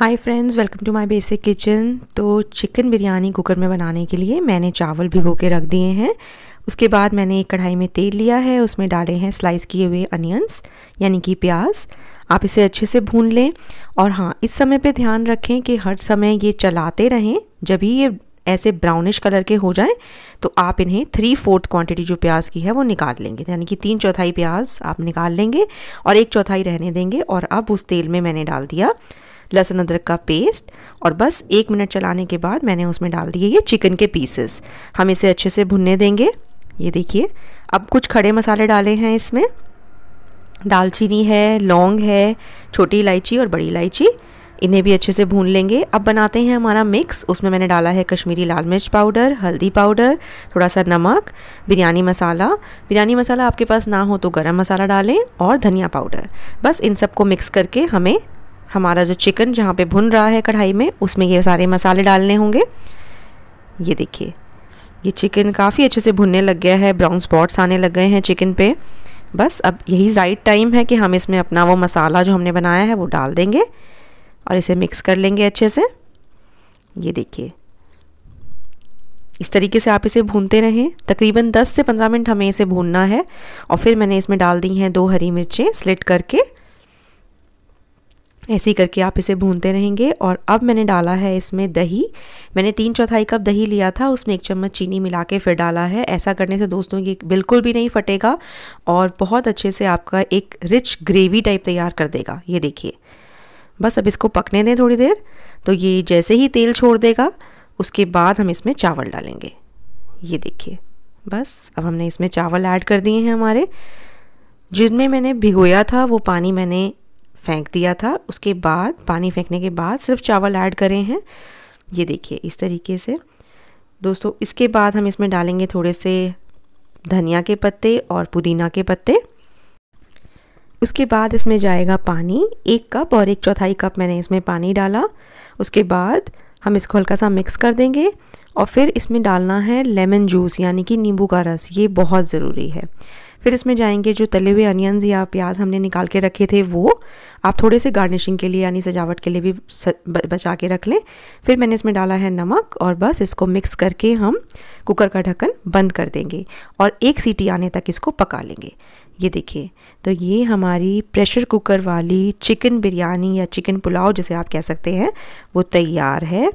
hi friends welcome to my basic kitchen तो chicken biryani cooker में बनाने के लिए मैंने चावल भिगो के रख दिए हैं उसके बाद मैंने एक कढ़ाई में तेल लिया है उसमें डाले हैं स्लाइस किए हुए अनियंस यानी कि प्याज आप इसे अच्छे से भून लें और हाँ इस समय पे ध्यान रखें कि हर समय ये चलाते रहें जब ये ऐसे ब्राउनिश कलर के हो जाएं तो आप इन्हें थ्री फोर्थ क्वांटिटी जो प्याज की है वो निकाल लेंगे यानी कि तीन चौथाई प्याज आप निकाल लेंगे और एक चौथाई रहने देंगे और अब उस तेल में मैंने डाल दिया लहसुन अदरक का पेस्ट और बस एक मिनट चलाने के बाद मैंने उसमें डाल दिए ये चिकन के पीसेस हम इसे अच्छे से भुनने देंगे ये देखिए अब कुछ खड़े मसाले डाले हैं इसमें दालचीनी है लौंग है छोटी इलायची और बड़ी इलायची इन्हें भी अच्छे से भून लेंगे अब बनाते हैं हमारा मिक्स उसमें मैंने डाला है कश्मीरी लाल मिर्च पाउडर हल्दी पाउडर थोड़ा सा नमक बिरयानी मसाला बिरयानी मसाला आपके पास ना हो तो गरम मसाला डालें और धनिया पाउडर बस इन सबको मिक्स करके हमें हमारा जो चिकन जहाँ पे भुन रहा है कढ़ाई में उसमें ये सारे मसाले डालने होंगे ये देखिए ये चिकन काफ़ी अच्छे से भुनने लग गया है ब्राउन स्पॉट्स आने लग गए हैं चिकन पे बस अब यही राइट टाइम है कि हम इसमें अपना वो मसाला जो हमने बनाया है वो डाल देंगे और इसे मिक्स कर लेंगे अच्छे से ये देखिए इस तरीके से आप इसे भूनते रहें तकरीबन 10 से 15 मिनट हमें इसे भूनना है और फिर मैंने इसमें डाल दी हैं दो हरी मिर्चें स्लिट करके ऐसे ही करके आप इसे भूनते रहेंगे और अब मैंने डाला है इसमें दही मैंने तीन चौथाई कप दही लिया था उसमें एक चम्मच चीनी मिला के फिर डाला है ऐसा करने से दोस्तों ये बिल्कुल भी नहीं फटेगा और बहुत अच्छे से आपका एक रिच ग्रेवी टाइप तैयार कर देगा ये देखिए बस अब इसको पकने दें थोड़ी देर तो ये जैसे ही तेल छोड़ देगा उसके बाद हम इसमें चावल डालेंगे ये देखिए बस अब हमने इसमें चावल ऐड कर दिए हैं हमारे जिनमें मैंने भिगोया था वो पानी मैंने फेंक दिया था उसके बाद पानी फेंकने के बाद सिर्फ चावल ऐड करें हैं ये देखिए इस तरीके से दोस्तों इसके बाद हम इसमें डालेंगे थोड़े से धनिया के पत्ते और पुदीना के पत्ते उसके बाद इसमें जाएगा पानी एक कप और एक चौथाई कप मैंने इसमें पानी डाला उसके बाद हम इसको हल्का सा मिक्स कर देंगे और फिर इसमें डालना है लेमन जूस यानी कि नींबू का रस ये बहुत ज़रूरी है फिर इसमें जाएंगे जो तले हुए अनियंस या प्याज हमने निकाल के रखे थे वो आप थोड़े से गार्निशिंग के लिए यानी सजावट के लिए भी बचा के रख लें फिर मैंने इसमें डाला है नमक और बस इसको मिक्स करके हम कुकर का ढक्कन बंद कर देंगे और एक सीटी आने तक इसको पका लेंगे ये देखिए तो ये हमारी प्रेशर कुकर वाली चिकन बिरयानी या चिकन पुलाव जिसे आप कह सकते हैं वो तैयार है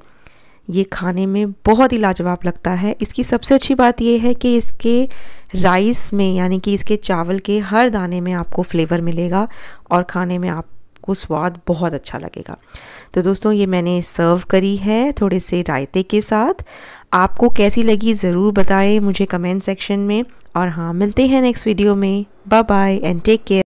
ये खाने में बहुत ही लाजवाब लगता है इसकी सबसे अच्छी बात यह है कि इसके राइस में यानी कि इसके चावल के हर दाने में आपको फ्लेवर मिलेगा और खाने में आपको स्वाद बहुत अच्छा लगेगा तो दोस्तों ये मैंने सर्व करी है थोड़े से रायते के साथ आपको कैसी लगी ज़रूर बताएं मुझे कमेंट सेक्शन में और हाँ मिलते हैं नेक्स्ट वीडियो में bye bye and take care